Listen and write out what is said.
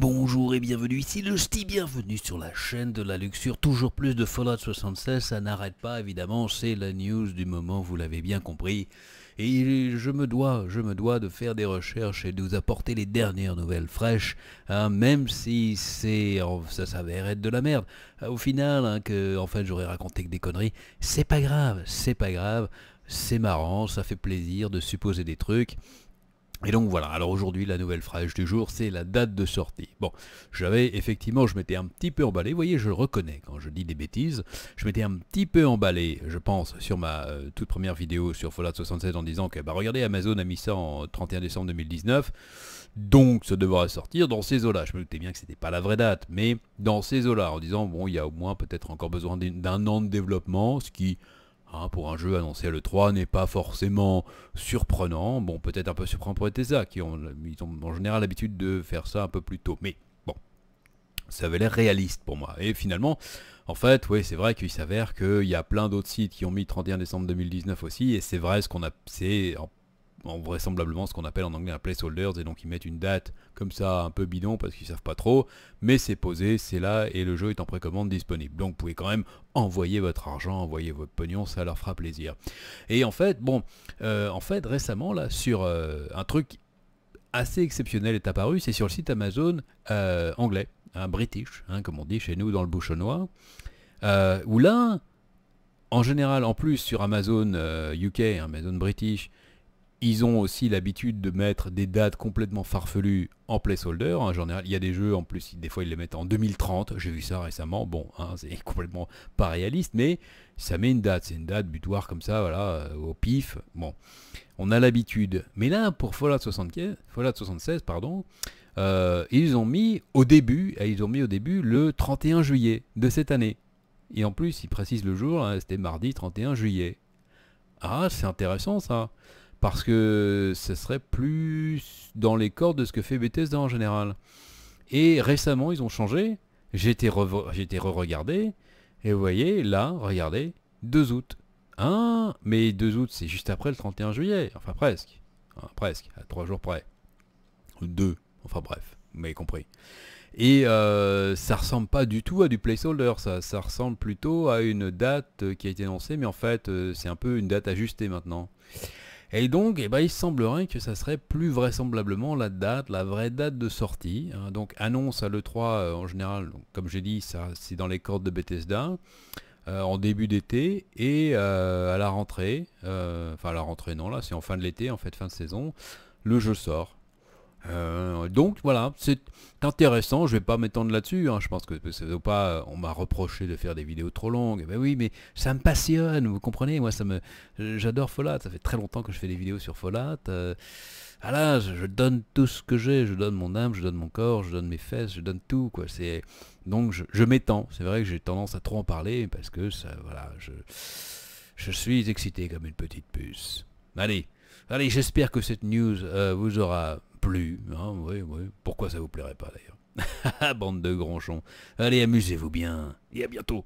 Bonjour et bienvenue ici le Sti, bienvenue sur la chaîne de la luxure, toujours plus de Fallout 76, ça n'arrête pas évidemment, c'est la news du moment, vous l'avez bien compris, et je me dois, je me dois de faire des recherches et de vous apporter les dernières nouvelles fraîches, hein, même si c'est, oh, ça s'avère être de la merde, au final, hein, que en fait j'aurais raconté que des conneries, c'est pas grave, c'est pas grave, c'est marrant, ça fait plaisir de supposer des trucs, et donc voilà, alors aujourd'hui la nouvelle phrase du jour c'est la date de sortie. Bon, j'avais effectivement, je m'étais un petit peu emballé, vous voyez je le reconnais quand je dis des bêtises, je m'étais un petit peu emballé, je pense, sur ma euh, toute première vidéo sur Fallout 76 en disant que bah regardez Amazon a mis ça en 31 décembre 2019, donc ça devra sortir dans ces eaux-là. Je me doutais bien que c'était pas la vraie date, mais dans ces eaux-là, en disant bon il y a au moins peut-être encore besoin d'un an de développement, ce qui Hein, pour un jeu annoncé à l'E3 n'est pas forcément surprenant. Bon, peut-être un peu surprenant pour Bethesda, qui ont, en général l'habitude de faire ça un peu plus tôt. Mais bon, ça avait l'air réaliste pour moi. Et finalement, en fait, oui, c'est vrai qu'il s'avère qu'il y a plein d'autres sites qui ont mis 31 décembre 2019 aussi, et c'est vrai ce qu'on a, c'est vraisemblablement ce qu'on appelle en anglais un placeholders et donc ils mettent une date comme ça un peu bidon parce qu'ils savent pas trop mais c'est posé c'est là et le jeu est en précommande disponible donc vous pouvez quand même envoyer votre argent envoyer votre pognon ça leur fera plaisir et en fait bon euh, en fait récemment là sur euh, un truc assez exceptionnel est apparu c'est sur le site Amazon euh, anglais un hein, british hein, comme on dit chez nous dans le noir où là en général en plus sur Amazon UK Amazon British ils ont aussi l'habitude de mettre des dates complètement farfelues en placeholder. Hein, en général, il y a des jeux, en plus, des fois, ils les mettent en 2030. J'ai vu ça récemment. Bon, hein, c'est complètement pas réaliste, mais ça met une date. C'est une date butoir comme ça, voilà, euh, au pif. Bon, on a l'habitude. Mais là, pour Fallout 76, pardon, euh, ils ont mis au début, ils ont mis au début le 31 juillet de cette année. Et en plus, ils précisent le jour, hein, c'était mardi 31 juillet. Ah, c'est intéressant ça. Parce que ce serait plus dans les cordes de ce que fait Bethesda en général. Et récemment, ils ont changé. J'ai été re-regardé. et vous voyez, là, regardez, 2 août. Hein Mais 2 août, c'est juste après le 31 juillet. Enfin, presque. Hein, presque, à 3 jours près. 2. Enfin, bref, vous m'avez compris. Et euh, ça ressemble pas du tout à du placeholder, ça, ça ressemble plutôt à une date euh, qui a été annoncée, mais en fait, euh, c'est un peu une date ajustée maintenant. Et donc, eh ben, il semblerait que ça serait plus vraisemblablement la date, la vraie date de sortie. Hein. Donc, annonce à l'E3, euh, en général, comme j'ai dit, c'est dans les cordes de Bethesda, euh, en début d'été, et euh, à la rentrée, enfin à la rentrée non, là c'est en fin de l'été, en fait fin de saison, le jeu sort. Euh, donc voilà, c'est intéressant, je vais pas m'étendre là-dessus, hein. je pense que ça veut pas, euh, on m'a reproché de faire des vidéos trop longues, mais eh ben oui, mais ça me passionne, vous comprenez, moi ça me, j'adore Folate, ça fait très longtemps que je fais des vidéos sur Folate, voilà, euh, ah je, donne tout ce que j'ai, je donne mon âme, je donne mon corps, je donne mes fesses, je donne tout, quoi, c'est, donc je, m'étends, c'est vrai que j'ai tendance à trop en parler, parce que ça, voilà, je, suis excité comme une petite puce. Allez, allez, j'espère que cette news vous aura plus. Ah, oui, oui. Pourquoi ça vous plairait pas d'ailleurs Bande de gronchons. Allez, amusez-vous bien. Et à bientôt.